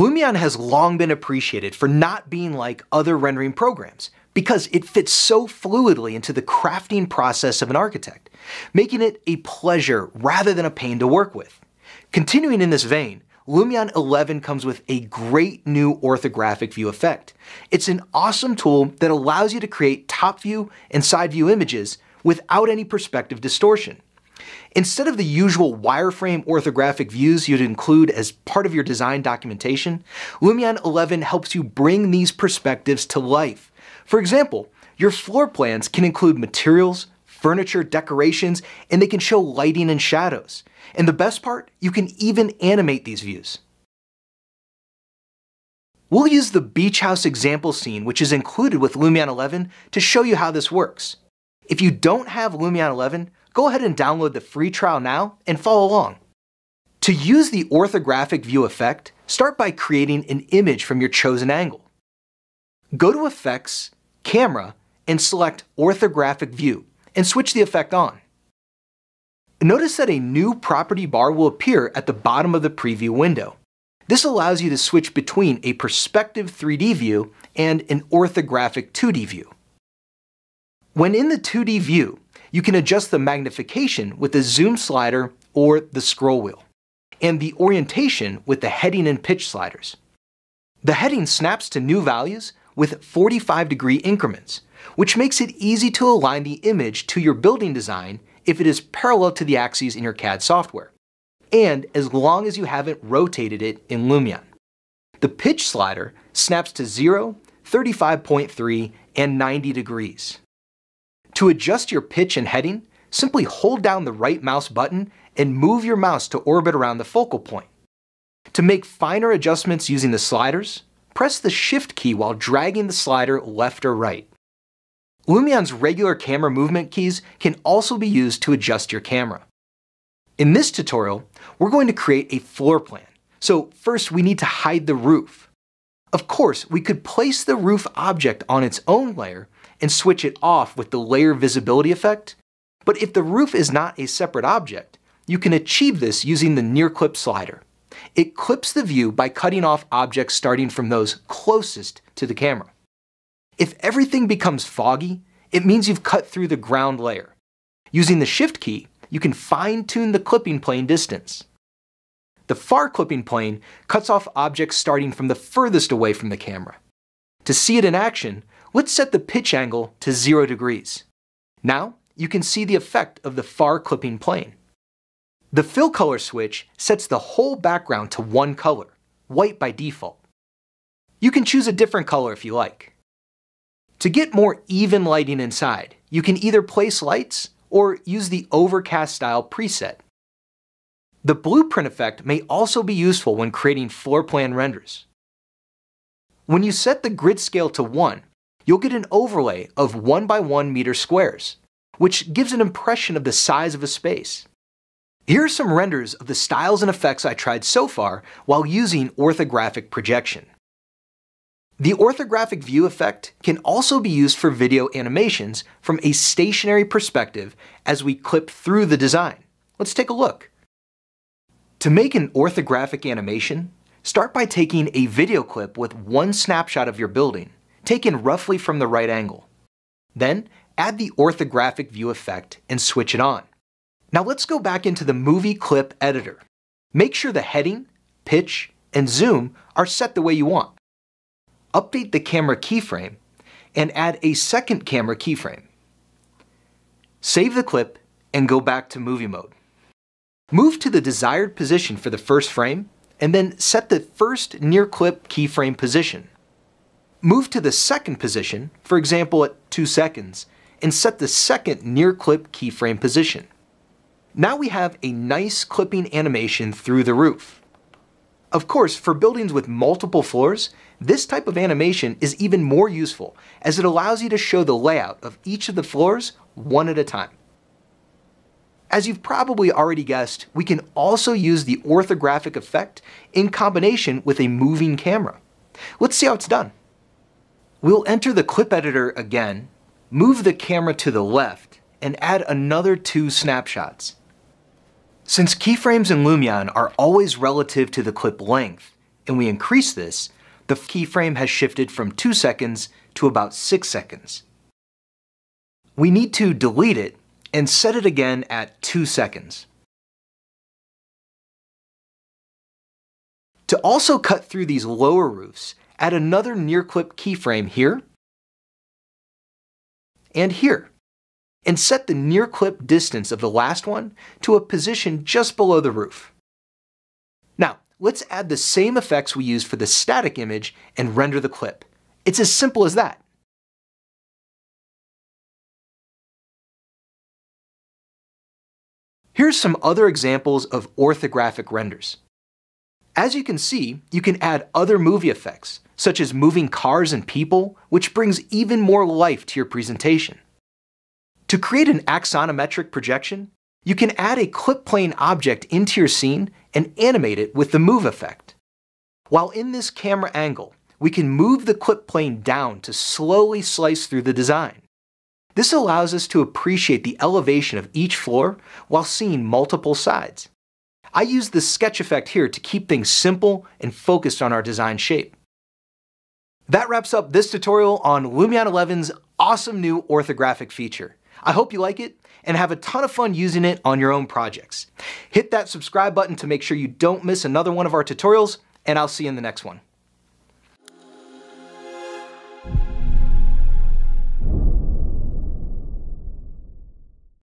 Lumion has long been appreciated for not being like other rendering programs because it fits so fluidly into the crafting process of an architect, making it a pleasure rather than a pain to work with. Continuing in this vein, Lumion 11 comes with a great new orthographic view effect. It's an awesome tool that allows you to create top view and side view images without any perspective distortion. Instead of the usual wireframe orthographic views you'd include as part of your design documentation, Lumion 11 helps you bring these perspectives to life. For example, your floor plans can include materials, furniture, decorations, and they can show lighting and shadows. And the best part, you can even animate these views. We'll use the beach house example scene, which is included with Lumion 11, to show you how this works. If you don't have Lumion 11, go ahead and download the free trial now and follow along. To use the orthographic view effect, start by creating an image from your chosen angle. Go to Effects, Camera, and select Orthographic View, and switch the effect on. Notice that a new property bar will appear at the bottom of the preview window. This allows you to switch between a perspective 3D view and an orthographic 2D view. When in the 2D view, you can adjust the magnification with the zoom slider or the scroll wheel, and the orientation with the heading and pitch sliders. The heading snaps to new values with 45 degree increments, which makes it easy to align the image to your building design if it is parallel to the axes in your CAD software, and as long as you haven't rotated it in Lumion. The pitch slider snaps to 0, 35.3, and 90 degrees. To adjust your pitch and heading, simply hold down the right mouse button and move your mouse to orbit around the focal point. To make finer adjustments using the sliders, press the Shift key while dragging the slider left or right. Lumion's regular camera movement keys can also be used to adjust your camera. In this tutorial, we're going to create a floor plan. So first we need to hide the roof. Of course, we could place the roof object on its own layer, and switch it off with the layer visibility effect. But if the roof is not a separate object, you can achieve this using the near clip slider. It clips the view by cutting off objects starting from those closest to the camera. If everything becomes foggy, it means you've cut through the ground layer. Using the Shift key, you can fine-tune the clipping plane distance. The far clipping plane cuts off objects starting from the furthest away from the camera. To see it in action, Let's set the pitch angle to 0 degrees. Now, you can see the effect of the far clipping plane. The fill color switch sets the whole background to one color, white by default. You can choose a different color if you like. To get more even lighting inside, you can either place lights or use the overcast style preset. The blueprint effect may also be useful when creating floor plan renders. When you set the grid scale to 1, you'll get an overlay of 1 by 1 meter squares, which gives an impression of the size of a space. Here are some renders of the styles and effects I tried so far while using orthographic projection. The orthographic view effect can also be used for video animations from a stationary perspective as we clip through the design. Let's take a look. To make an orthographic animation, start by taking a video clip with one snapshot of your building taken roughly from the right angle. Then add the orthographic view effect and switch it on. Now let's go back into the movie clip editor. Make sure the heading, pitch, and zoom are set the way you want. Update the camera keyframe and add a second camera keyframe. Save the clip and go back to movie mode. Move to the desired position for the first frame and then set the first near clip keyframe position. Move to the second position, for example at 2 seconds, and set the second near clip keyframe position. Now we have a nice clipping animation through the roof. Of course, for buildings with multiple floors, this type of animation is even more useful as it allows you to show the layout of each of the floors one at a time. As you've probably already guessed, we can also use the orthographic effect in combination with a moving camera. Let's see how it's done. We'll enter the clip editor again, move the camera to the left, and add another two snapshots. Since keyframes in Lumion are always relative to the clip length, and we increase this, the keyframe has shifted from 2 seconds to about 6 seconds. We need to delete it and set it again at 2 seconds. To also cut through these lower roofs, add another near clip keyframe here and here, and set the near clip distance of the last one to a position just below the roof. Now, let's add the same effects we used for the static image and render the clip. It's as simple as that. Here's some other examples of orthographic renders. As you can see, you can add other movie effects, such as moving cars and people, which brings even more life to your presentation. To create an axonometric projection, you can add a clip plane object into your scene and animate it with the move effect. While in this camera angle, we can move the clip plane down to slowly slice through the design. This allows us to appreciate the elevation of each floor while seeing multiple sides. I use the sketch effect here to keep things simple and focused on our design shape. That wraps up this tutorial on Lumion 11's awesome new orthographic feature. I hope you like it and have a ton of fun using it on your own projects. Hit that subscribe button to make sure you don't miss another one of our tutorials, and I'll see you in the next one.